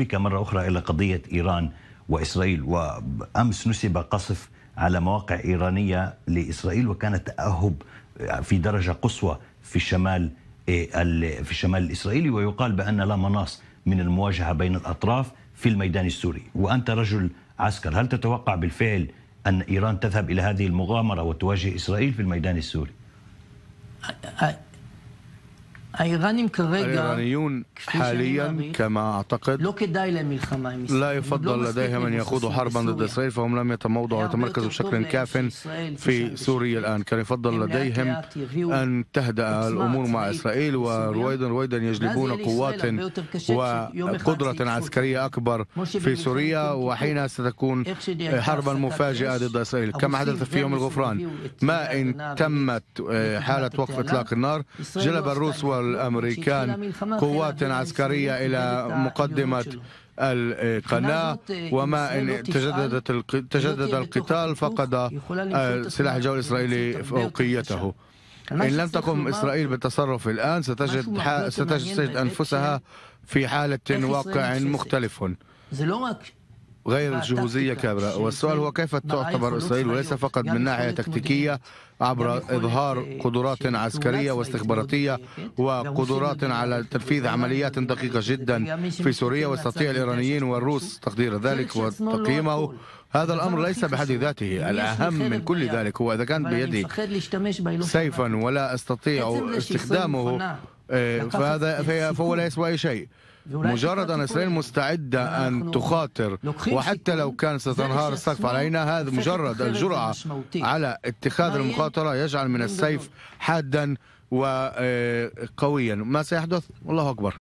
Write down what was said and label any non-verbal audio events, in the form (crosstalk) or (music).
بك مرة أخرى إلى قضية إيران وإسرائيل وأمس نسب قصف على مواقع إيرانية لإسرائيل وكان تأهب في درجة قصوى في الشمال في الشمال الإسرائيلي ويقال بأن لا مناص من المواجهة بين الأطراف في الميدان السوري وأنت رجل عسكر هل تتوقع بالفعل أن إيران تذهب إلى هذه المغامرة وتواجه إسرائيل في الميدان السوري؟ האיראנים כרגע, האיראניון حاليا كما أعتقد لا يفضل لديهم أن يخوضوا حربا ضد إسرائيل فهم لم يتموضعوا ويتمركزوا بشكل كاف في سوريا الآن كان يفضل لديهم أن تهدأ الأمور مع إسرائيل ورويدا رويدا يجلبون قوات وقدرة عسكرية أكبر في سوريا وحينها ستكون حربا مفاجئة ضد إسرائيل كما حدث في يوم الغفران ما إن تمت حالة وقف إطلاق النار جلب الروس و الأمريكان قوات عسكرية إلى مقدمة القناة وما إن تجددت تجدد القتال فقد آه، سلاح الجو الإسرائيلي فوقيته إن لم تقم إسرائيل بالتصرف الآن ستجد, ستجد أنفسها في حالة واقع مختلف غير جهوزية كبرى والسؤال هو كيف تعتبر إسرائيل وليس فقط يعني من ناحية تكتيكية عبر يعني إظهار قدرات عسكرية واستخباراتية وقدرات على تنفيذ عمليات دقيقة جدا يعني في سوريا ويستطيع الإيرانيين والروس تقدير ذلك وتقييمه هذا الأمر ليس بحد ذاته الأهم من كل ذلك هو إذا كان بيدي سيفا ولا أستطيع استخدامه آه، فهذا فهو لا يسوى أي شيء (laughs) مجرد أن إسرائيل مستعدة أن تخاطر وحتى لو كان ستنهار السقف علينا هذا مجرد الجرعه على اتخاذ المخاطرة يجعل من السيف حادا وقويا آه، ما سيحدث والله أكبر